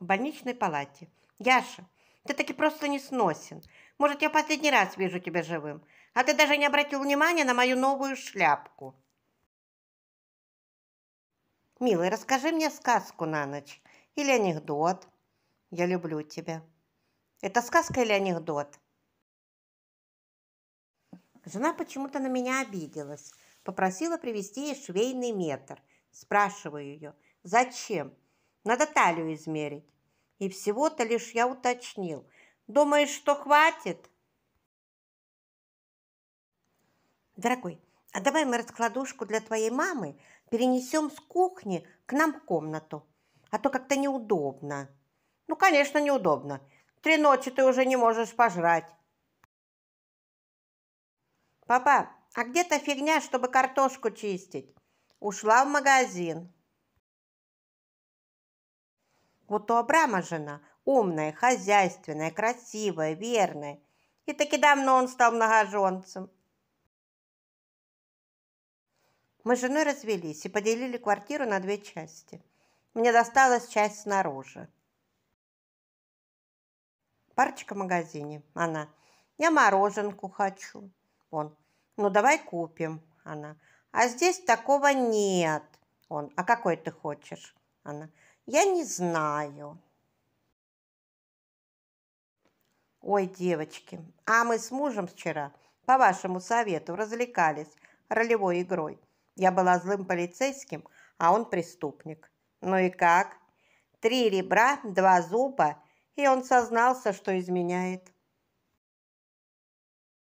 в больничной палате. «Яша, ты таки просто не сносен. Может, я последний раз вижу тебя живым, а ты даже не обратил внимания на мою новую шляпку». «Милый, расскажи мне сказку на ночь или анекдот. Я люблю тебя». «Это сказка или анекдот?» Жена почему-то на меня обиделась. Попросила привезти ей швейный метр. Спрашиваю ее, зачем? Надо талию измерить. И всего-то лишь я уточнил. Думаешь, что хватит? Дорогой, а давай мы раскладушку для твоей мамы перенесем с кухни к нам в комнату. А то как-то неудобно. Ну, конечно, неудобно. Три ночи ты уже не можешь пожрать. Папа, а где то фигня, чтобы картошку чистить? Ушла в магазин. Вот у Абрама жена, умная, хозяйственная, красивая, верная. И таки давно он стал многоженцем. Мы с женой развелись и поделили квартиру на две части. Мне досталась часть снаружи. Парочка в магазине. Она. Я мороженку хочу. Он. Ну, давай купим. Она. А здесь такого нет. Он. А какой ты хочешь? Она. Я не знаю. Ой, девочки, а мы с мужем вчера по вашему совету развлекались ролевой игрой. Я была злым полицейским, а он преступник. Ну и как? Три ребра, два зуба, и он сознался, что изменяет.